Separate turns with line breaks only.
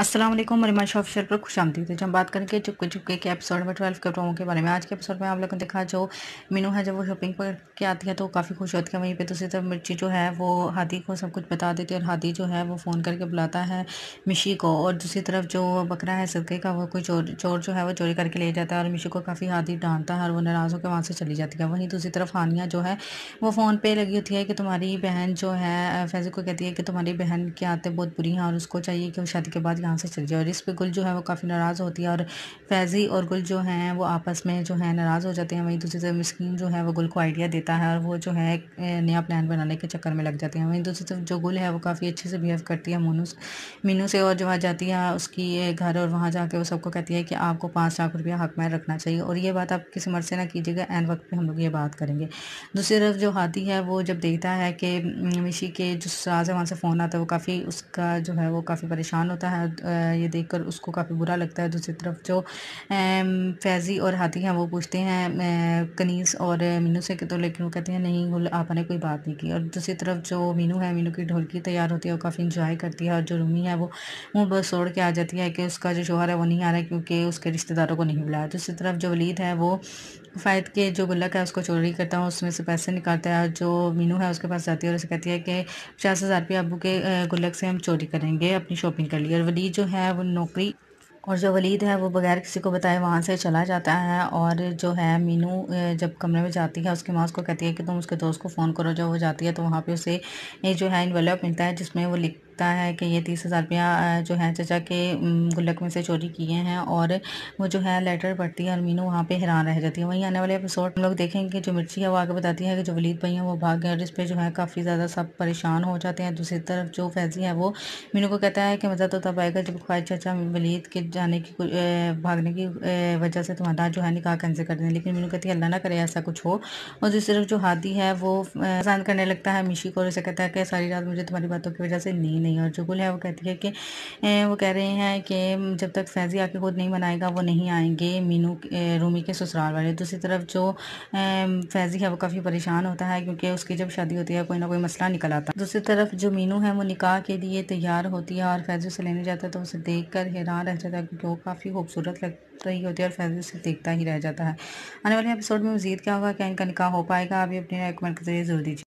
Aslam मरिमा shop share पर खुश थी जब बात करेंगे चुपके चुपके के एपिसोड में ट्वेल्व के प्रोमो के बारे में आज के एपिसोड में आप लोगों ने देखा जो मीनू है जब वो शॉपिंग पर के आती है तो काफ़ी खुश होती है वहीं पे दूसरी तो तरफ मिर्ची जो है वो हाथी को सब कुछ बता देती है और हाथी जो है वो फ़ोन करके बुलाता है मिशी को और दूसरी तरफ जो बकरा है सदके का वो कोई चोर चोर जो है वो चोरी करके ले जाता है और मिशी को काफ़ी हाथी डांटता है और वो नाराज़ होकर वहाँ से चली जाती है वहीं दूसरी तरफ हानिया जो है वो फ़ोन पर लगी होती है कि तुम्हारी बहन जो है फैजी को कहती है कि तुम्हारी बहन की आते बहुत बुरी हैं और उसको चाहिए कि वो शादी के बाद यहाँ से चल जाए और इस पर गुल जो है वो काफ़ी नाराज़ होती है और फैज़ी और गुल जो हैं वो आपस में जो है नाराज़ हो जाते हैं वहीं दूसरी तरफ मस्किन जो है वो गुल को आइडिया देता है और वो जो है नया प्लान बनाने के चक्कर में लग जाते हैं वहीं दूसरी तरफ जो गुल है वो काफ़ी अच्छे से बिहेव करती है मोनू मीनू से और जो जहाँ जाती है उसकी घर और वहाँ जा वो सबको कहती है कि आपको पाँच लाख रुपया हक में रखना चाहिए और ये बात आप किसी मर से ना कीजिएगा एन वक्त पर हम लोग ये बात करेंगे दूसरी तरफ जो हाथी है वो जब देखता है कि मिशी के जो साज है वहाँ से फ़ोन आता है वो काफ़ी उसका जो है वो काफ़ी परेशान होता है ये देखकर उसको काफ़ी बुरा लगता है दूसरी तरफ जो फैज़ी और हाथी हैं वो पूछते हैं कनीस और मीनू से तो लेकिन वो कहते हैं नहीं गुल आपने कोई बात नहीं की और दूसरी तरफ जो मीनू है मीनू की ढोलकी तैयार होती है वो काफ़ी इंजॉय करती है और जो रूमी है वो मुँह बस छोड़ के आ जाती है कि उसका जो शोहर है वो नहीं आ रहा है क्योंकि उसके रिश्तेदारों को नहीं बुलाया दूसरी तरफ जो वलीद है वो फ़ायद के जो गुल्लक है उसको चोरी करता है उसमें से पैसे निकालता है और जो मीनू है उसके पास जाती है और उसे कहती है कि पचास हज़ार रुपये अबू के गुल्लक से हम चोरी करेंगे अपनी शॉपिंग कर ली और वलीद वलीद जो है वो नौकरी और जो वलीद है वो बगैर किसी को बताए वहाँ से चला जाता है और जो है मीनू जब कमरे में जाती है उसकी माँ उसको कहती है कि तुम उसके दोस्त को फ़ोन करो जब वो जाती है तो वहाँ पे उसे जो है इन्वेलप मिलता है जिसमें वो लिख लिखता है कि ये तीस हज़ार रुपया जो है चचा के गुल्लक में से चोरी किए हैं और वो जो है लेटर पढ़ती है और मीनू वहाँ पे हैरान रह जाती है वहीं आने वाले एपिसोड हम लोग देखेंगे कि जो मिर्ची है वो आगे बताती है कि जो वलीद भाई हैं वो भाग गए और इस पर जो है काफ़ी ज़्यादा सब परेशान हो जाते हैं दूसरी तरफ जो फैजी है वो मीनू को कहता है कि मज़ा तो तब आएगा जब ख्वाहिश चाचा वलीद के जाने की भागने की वजह से तुम्हारा जो है निकाह कैंसिल कर दें लेकिन मीनू कहती है अल्लाह ना करे ऐसा कुछ हो और दूसरी तरफ जो हादी है वो पसंद करने लगता है मिशी को और उसे कहता है कि सारी रात मुझे तुम्हारी बातों की वजह से नींद नहीं और जो गुल है वो कहती है कि वो कह रहे हैं कि जब तक फैजी आके खुद नहीं बनाएगा वो नहीं आएंगे मीनू रूमी के ससुराल वाले दूसरी तरफ जो फैजी है वो काफ़ी परेशान होता है क्योंकि उसकी जब शादी होती है कोई ना कोई मसला निकल आता है दूसरी तरफ जो मीनू है वो निकाह के लिए तैयार होती है और फैजी उसे लेने जाता है तो उसे देख कर हैरान रह जाता है क्योंकि वो काफ़ी खूबसूरत लग रही होती है और फैजी उसे देखता ही रह जाता है आने वाले एपिसोड में मजीद क्या होगा क्या इनका निकाह हो पाएगा अभी अपने कमेंट के जरिए जरूर दीजिए